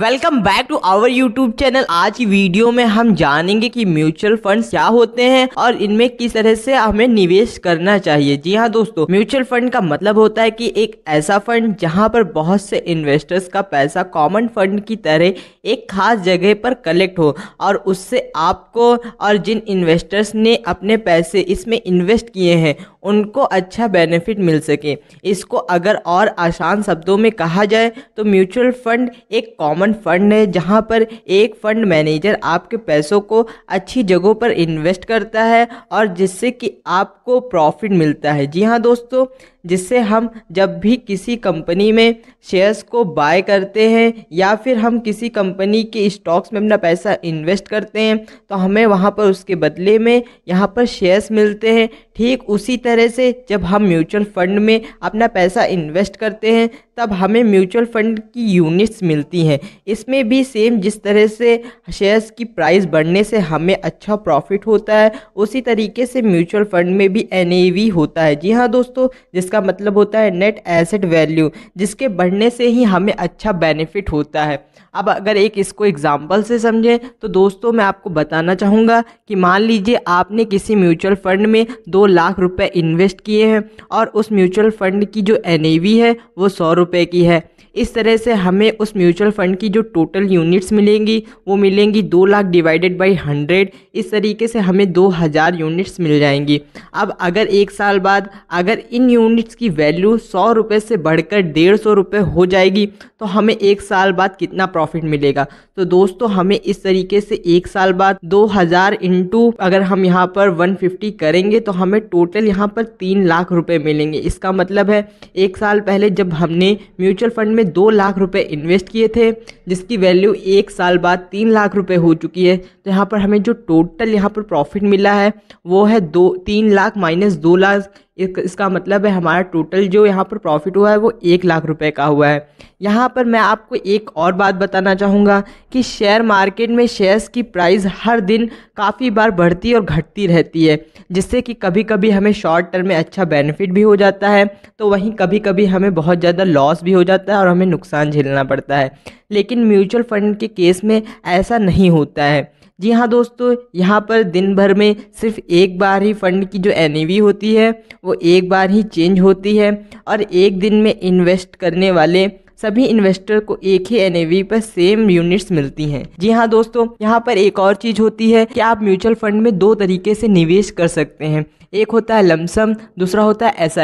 welcome back to our YouTube channel आज की video में हम जानेंगे कि म्यूचुअल फंड क्या होते हैं और इनमें किस तरह से हमें निवेश करना चाहिए जी हाँ दोस्तों म्यूचुअल फंड का मतलब होता है कि एक ऐसा फंड जहाँ पर बहुत से इन्वेस्टर्स का पैसा कॉमन फंड की तरह एक खास जगह पर कलेक्ट हो और उससे आपको और जिन इन्वेस्टर्स ने अपने पैसे इसमें इन्वेस्ट किए हैं उनको अच्छा बेनिफिट मिल सके इसको अगर और आसान शब्दों में कहा जाए तो म्यूचुअल फंड एक कॉमन कॉमन फंड है जहाँ पर एक फंड मैनेजर आपके पैसों को अच्छी जगहों पर इन्वेस्ट करता है और जिससे कि आपको प्रॉफिट मिलता है जी हाँ दोस्तों जिससे हम जब भी किसी कंपनी में शेयर्स को बाय करते हैं या फिर हम किसी कंपनी के स्टॉक्स में अपना पैसा इन्वेस्ट करते हैं तो हमें वहाँ पर उसके बदले में यहाँ पर शेयर्स मिलते हैं ठीक उसी तरह से जब हम म्यूचुअल फंड में अपना पैसा इन्वेस्ट करते हैं तब हमें म्यूचुअल फंड की यूनिट्स मिलती हैं इसमें भी सेम जिस तरह से शेयर्स की प्राइस बढ़ने से हमें अच्छा प्रॉफिट होता है उसी तरीके से म्यूचुअल फंड में भी एन होता है जी हाँ दोस्तों जिसका मतलब होता है नेट एसेट वैल्यू जिसके बढ़ने से ही हमें अच्छा बेनिफिट होता है अब अगर एक इसको एग्ज़ाम्पल से समझें तो दोस्तों मैं आपको बताना चाहूँगा कि मान लीजिए आपने किसी म्यूचुअल फ़ंड में दो लाख रुपए इन्वेस्ट किए हैं और उस म्यूचुअल फ़ंड की जो एन है वो सौ रुपए की है इस तरह से हमें उस म्यूचुअल फंड की जो टोटल यूनिट्स मिलेंगी वो मिलेंगी दो लाख डिवाइडेड बाई हंड्रेड इस तरीके से हमें दो हज़ार यूनिट्स मिल जाएंगी अब अगर एक साल बाद अगर इन यूनिट्स की वैल्यू सौ रुपये से बढ़कर डेढ़ सौ रुपये हो जाएगी तो हमें एक साल बाद कितना प्रॉफिट मिलेगा तो दोस्तों हमें इस तरीके से एक साल बाद दो हज़ार इंटू अगर हम यहाँ पर वन फिफ्टी करेंगे तो हमें टोटल यहाँ पर तीन लाख रुपये मिलेंगे इसका मतलब है एक साल पहले जब हमने म्यूचुअल फंड में दो लाख रुपए इन्वेस्ट किए थे जिसकी वैल्यू एक साल बाद तीन लाख रुपए हो चुकी है तो यहाँ पर हमें जो टोटल यहाँ पर प्रॉफिट मिला है वो है दो तीन लाख माइनस दो लाख इसका मतलब है हमारा टोटल जो यहाँ पर प्रॉफिट हुआ है वो एक लाख रुपए का हुआ है यहाँ पर मैं आपको एक और बात बताना चाहूँगा कि शेयर मार्केट में शेयर्स की प्राइस हर दिन काफ़ी बार बढ़ती और घटती रहती है जिससे कि कभी कभी हमें शॉर्ट टर्म में अच्छा बेनिफिट भी हो जाता है तो वहीं कभी कभी हमें बहुत ज़्यादा लॉस भी हो जाता है और हमें नुकसान झेलना पड़ता है लेकिन म्यूचुअल फ़ंड के केस में ऐसा नहीं होता है जी हाँ दोस्तों यहाँ पर दिन भर में सिर्फ एक बार ही फ़ंड की जो एन e होती है वो एक बार ही चेंज होती है और एक दिन में इन्वेस्ट करने वाले सभी इन्वेस्टर को एक ही एन पर सेम यूनिट्स मिलती हैं जी हाँ दोस्तों यहाँ पर एक और चीज होती है कि आप म्यूचुअल फंड में दो तरीके से निवेश कर सकते हैं एक होता है लमसम दूसरा होता है एस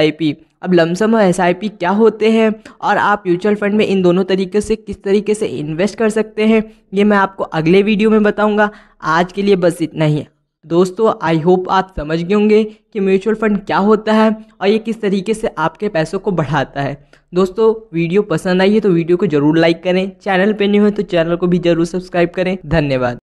अब लमसम और एस क्या होते हैं और आप म्यूचुअल फंड में इन दोनों तरीके से किस तरीके से इन्वेस्ट कर सकते हैं ये मैं आपको अगले वीडियो में बताऊंगा आज के लिए बस इतना ही दोस्तों आई होप आप समझ गए होंगे कि म्यूचुअल फंड क्या होता है और ये किस तरीके से आपके पैसों को बढ़ाता है दोस्तों वीडियो पसंद आई है तो वीडियो को जरूर लाइक करें चैनल पर नहीं हो तो चैनल को भी जरूर सब्सक्राइब करें धन्यवाद